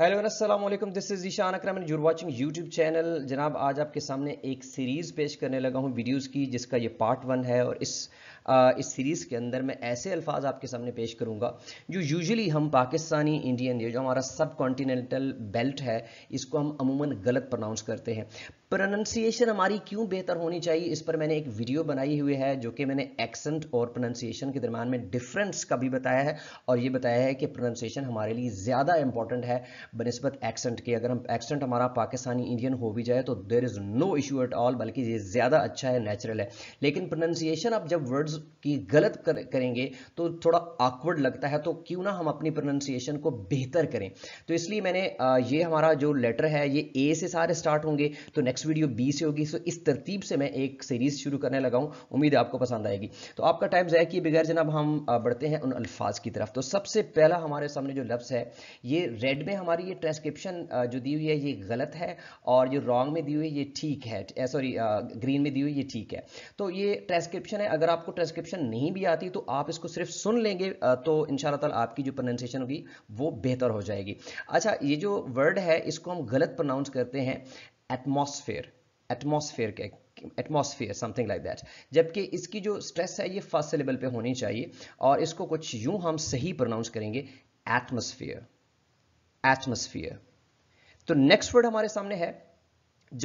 hello असलम this is Ishan Akram you're watching YouTube channel जनाब आज आपके सामने एक सीरीज़ पेश करने लगा हूँ वीडियोस की जिसका ये पार्ट वन है और इस इस सीरीज़ के अंदर मैं ऐसे अल्फाज आपके सामने पेश करूँगा जो यूजली हम पाकिस्तानी इंडियन जो हमारा सब कॉन्टीनेंटल बेल्ट है इसको हम अमूमन गलत प्रोनाउंस करते हैं प्रोनंसिएशन हमारी क्यों बेहतर होनी चाहिए इस पर मैंने एक वीडियो बनाई हुई है जो कि मैंने एक्सेंट और प्रोनंसिएशन के दरमियान में डिफरेंस का भी बताया है और ये बताया है कि प्रोनंसिएशन हमारे लिए ज़्यादा इंपॉर्टेंट है बनस्बत एक्सेंट के अगर हम एक्सेंट हमारा पाकिस्तानी इंडियन हो भी जाए तो there is no issue at all बल्कि ये ज़्यादा अच्छा है नेचुरल है लेकिन प्रोनंसिएशन आप जब वर्ड्स वर्ड्स की गलत कर, करेंगे तो थोड़ा ऑकवर्ड लगता है तो क्यों ना हम अपनी प्रोनाउंसिएशन को बेहतर करें तो इसलिए मैंने ये हमारा जो लेटर है ये ए से सारे स्टार्ट होंगे तो नेक्स्ट वीडियो बी से होगी सो इस तरतीब से मैं एक सीरीज शुरू करने लगा हूँ उम्मीद है आपको पसंद आएगी तो आपका टाइम जया कि बगैर जनाब हम बढ़ते हैं उन अल्फाज की तरफ तो सबसे पहला हमारे सामने जो लफ्स है ये रेड में हमारी ये ट्रांसक्रिप्शन जो दी हुई है ये गलत है और जो रॉन्ग में दी हुई है ये ठीक है सॉरी ग्रीन में दी हुई ये ठीक है तो ये ट्रांसक्रिप्शन है अगर आपको ट्रांसक्रिप्शन नहीं भी आती तो आप इसको सिर्फ सुन लेंगे तो इन ताला आपकी जो प्रोनाउंसिएशन होगी वो बेहतर हो जाएगी अच्छा ये जो वर्ड है इसको हम गलत प्रोनाउंस करते हैं एटमोसफेयर एटमोसफेयर के एटमोसफेयर समथिंग लाइक दैट जबकि इसकी जो स्ट्रेस है ये फर्स्ट सिलेबल पे होनी चाहिए और इसको कुछ यूं हम सही प्रोनाउंस करेंगे एटमोसफियर एटमोसफियर तो नेक्स्ट वर्ड हमारे सामने है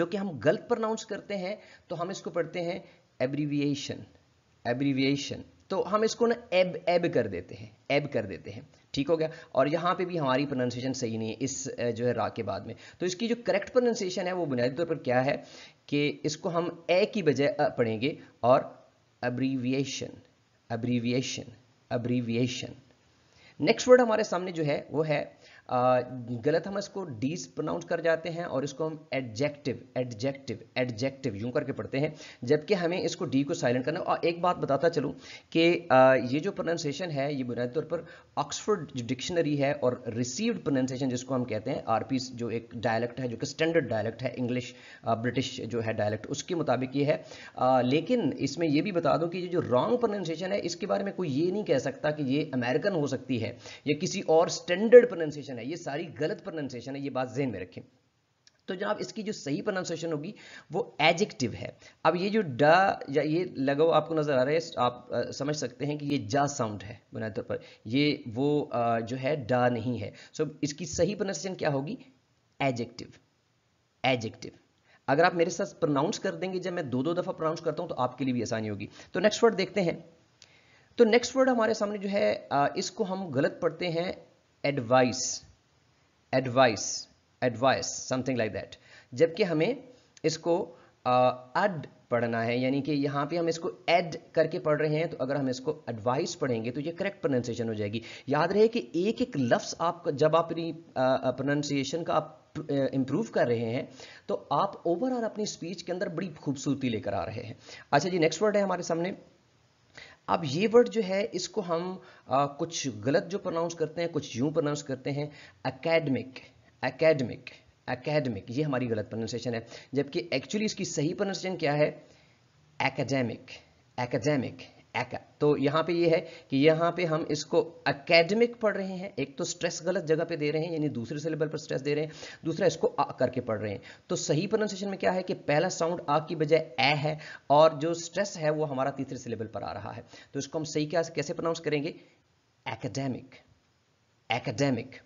जो कि हम गलत प्रोनाउंस करते हैं तो हम इसको पढ़ते हैं एब्रीविएशन एब्रीविएशन तो हम इसको ना एब एब कर देते हैं एब कर देते हैं ठीक हो गया और यहाँ पे भी हमारी प्रोनाउंसिएशन सही नहीं है इस जो है रा के बाद में तो इसकी जो करेक्ट प्रोनाउंसिएशन है वो बुनियादी तौर पर क्या है कि इसको हम ए की बजाय पढ़ेंगे और abbreviation abbreviation abbreviation next word हमारे सामने जो है वो है गलत हम इसको डीज प्रोनाउंस कर जाते हैं और इसको हम एडजेक्टिव एडजेक्टिव एडजेक्टिव यूं करके पढ़ते हैं जबकि हमें इसको डी को साइलेंट करना और एक बात बताता चलूं कि ये जो प्रोनाउंसिएशन है ये बुनियादी तौर पर ऑक्सफोर्ड जो डिक्शनरी है और रिसीव्ड प्रोनाउंसिएशन जिसको हम कहते हैं आर जो एक डायलेक्ट है जो कि स्टैंडर्ड डायलैक्ट है इंग्लिश ब्रिटिश जो है डायलैक्ट उसके मुताबिक ये है आ, लेकिन इसमें यह भी बता दूँ कि ये जो रॉन्ग प्रोनाउंसिएशन है इसके बारे में कोई ये नहीं कह सकता कि ये अमेरिकन हो सकती है या किसी और स्टैंडर्ड प्रोनाउंसिएशन प्रोनाउंसिएशन है ये सारी गलत प्रोनाउंसिएशन है ये बात जहन में रखें तो जनाब इसकी जो सही प्रोनाउंसिएशन होगी वो एजेक्टिव है अब ये जो ड या ये लगाओ आपको नज़र आ रहा है आप आ, समझ सकते हैं कि ये जा साउंड है बुनियादी तौर पर ये वो आ, जो है ड नहीं है सो इसकी सही प्रोनाउंसिएशन क्या होगी एजेक्टिव एजेक्टिव अगर आप मेरे साथ प्रोनाउंस कर देंगे जब मैं दो दो दफ़ा प्रोनाउंस करता हूं तो आपके लिए भी आसानी होगी तो नेक्स्ट वर्ड देखते हैं तो नेक्स्ट वर्ड हमारे सामने जो है इसको हम गलत पढ़ते हैं advice advice advice something like that जबकि हमें इसको अड uh, पढ़ना है यानी कि यहाँ पे हम इसको एड करके पढ़ रहे हैं तो अगर हम इसको एडवाइस पढ़ेंगे तो ये करेक्ट प्रोनाउंसिएशन हो जाएगी याद रहे कि एक एक लफ्स आप जब आप अपनी प्रोनाउंसिएशन का आप इम्प्रूव कर रहे हैं तो आप ओवरऑल अपनी स्पीच के अंदर बड़ी खूबसूरती लेकर आ रहे हैं अच्छा जी नेक्स्ट वर्ड है हमारे सामने अब ये वर्ड जो है इसको हम आ, कुछ गलत जो प्रोनाउंस करते हैं कुछ यूं प्रोनाउंस करते हैं अकेडमिक अकेडमिक अकेडमिक ये हमारी गलत प्रोनाउंसिएशन है जबकि एक्चुअली इसकी सही प्रोनाउंसिएशन क्या है एकेडमिक एकेडमिक तो यहाँ पे ये यह है कि यहाँ पे हम इसको एकेडमिक पढ़ रहे हैं एक तो स्ट्रेस गलत जगह पे दे रहे हैं यानी दूसरे सिलेबल पर स्ट्रेस दे रहे हैं दूसरा इसको आ करके पढ़ रहे हैं तो सही प्रोनाउंसिएशन में क्या है कि पहला साउंड आ की बजाय ए है और जो स्ट्रेस है वो हमारा तीसरे सिलेबल पर आ रहा है तो इसको हम सही क्या कैसे प्रोनाउंस करेंगे एकेडेमिक एकेडेमिक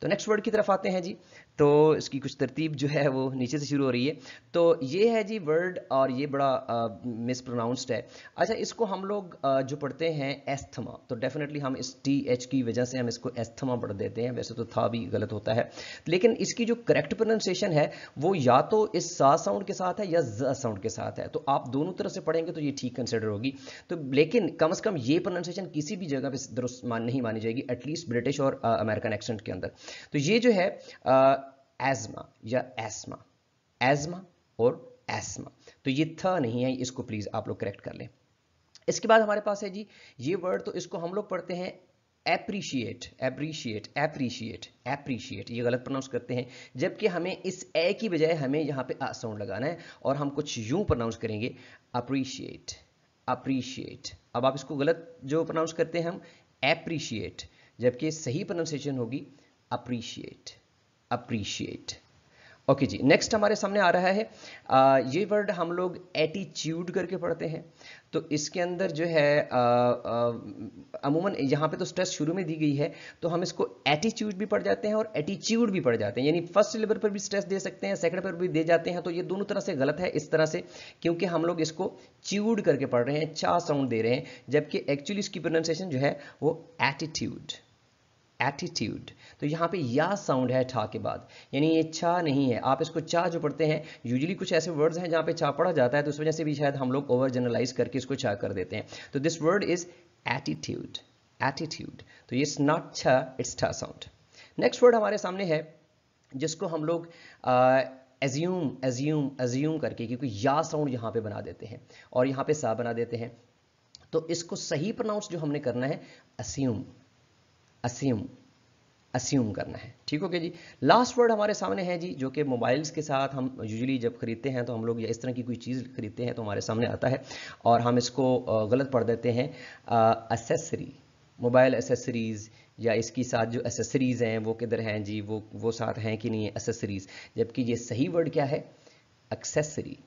तो नेक्स्ट वर्ड की तरफ आते हैं जी तो इसकी कुछ तरतीब जो है वो नीचे से शुरू हो रही है तो ये है जी वर्ड और ये बड़ा मिस प्रोनाउंसड है अच्छा इसको हम लोग आ, जो पढ़ते हैं एस्थमा तो डेफिनेटली हम इस टी एच की वजह से हम इसको एस्थमा पढ़ देते हैं वैसे तो था भी गलत होता है लेकिन इसकी जो करेक्ट प्रोनाउंसिएशन है वो या तो इस सा साउंड के साथ है या ज साउंड के साथ है तो आप दोनों तरफ से पढ़ेंगे तो ये ठीक कंसिडर होगी तो लेकिन कम अज़ कम ये प्रोनाउंसिएशन किसी भी जगह पर दुरुस्त मान नहीं मानी जाएगी एटलीस्ट ब्रिटिश और अमेरिकन एक्सेंट के अंदर तो ये जो है आ, एजमा या एस्मा एजमा और एस्मा तो ये थ नहीं है इसको प्लीज़ आप लोग करेक्ट कर लें इसके बाद हमारे पास है जी ये वर्ड तो इसको हम लोग पढ़ते हैं एप्रीशिएट एप्रीशिएट एप्रीशिएट एप्रीशिएट ये गलत प्रोनाउंस करते हैं जबकि हमें इस ए की बजाय हमें यहाँ पे आ साउंड लगाना है और हम कुछ यूं प्रोनाउंस करेंगे अप्रीशिएट अप्रीशिएट अब आप इसको गलत जो प्रोनाउंस करते हैं हम एप्रीशिएट जबकि सही प्रोनाउंसिएशन होगी अप्रीशिएट अप्रिशिएट ओके जी नेक्स्ट हमारे सामने आ रहा है आ, ये वर्ड हम लोग एटीच्यूड करके पढ़ते हैं तो इसके अंदर जो है अमूमन यहाँ पे तो स्ट्रेस शुरू में दी गई है तो हम इसको एटीच्यूड भी पढ़ जाते हैं और एटीच्यूड भी पढ़ जाते हैं यानी फर्स्ट लेवल पर भी स्ट्रेस दे सकते हैं सेकंड पर भी दे जाते हैं तो ये दोनों तरह से गलत है इस तरह से क्योंकि हम लोग इसको च्यूड करके पढ़ रहे हैं चा साउंड दे रहे हैं जबकि एक्चुअली इसकी प्रोनाउंसिएशन जो है वो एटीट्यूड एटीट्यूड तो यहाँ पे या साउंड है ठा के बाद यानी ये छा नहीं है आप इसको चा जो पढ़ते हैं यूजली कुछ ऐसे वर्ड्स हैं जहाँ पे चा पढ़ा जाता है तो उस वजह से भी शायद हम लोग ओवर जनरलाइज करके इसको चा कर देते हैं तो this word is attitude attitude तो ये इट्स नॉट छा इट्स ठा साउंड नेक्स्ट वर्ड हमारे सामने है जिसको हम लोग एज्यूम एज्यूम एज्यूम करके क्योंकि या साउंड यहाँ पे बना देते हैं और यहाँ पे सा बना देते हैं तो इसको सही प्रोनाउंस जो हमने करना है अस्यूम अस्यूम अस्यूम करना है ठीक हो गया जी लास्ट वर्ड हमारे सामने है जी जो कि मोबाइल्स के साथ हम यूजली जब खरीदते हैं तो हम लोग या इस तरह की कोई चीज़ खरीदते हैं तो हमारे सामने आता है और हम इसको गलत पढ़ देते हैं एसेसरी मोबाइल एसेसरीज़ या इसकी साथ जो एसेसरीज़ हैं वो किधर हैं जी वो वो साथ हैं कि नहीं है एसेसरीज़ जबकि ये सही वर्ड क्या है एक्सेसरी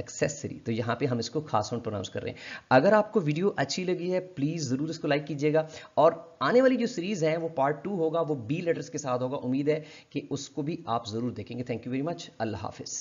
एक्सेसरी तो यहाँ पे हम इसको खास ऑन प्रोनाउंस कर रहे हैं अगर आपको वीडियो अच्छी लगी है प्लीज़ ज़रूर इसको लाइक कीजिएगा और आने वाली जो सीरीज़ है वो पार्ट टू होगा वो बी लेटर्स के साथ होगा उम्मीद है कि उसको भी आप ज़रूर देखेंगे थैंक यू वेरी मच अल्लाह हाफिज़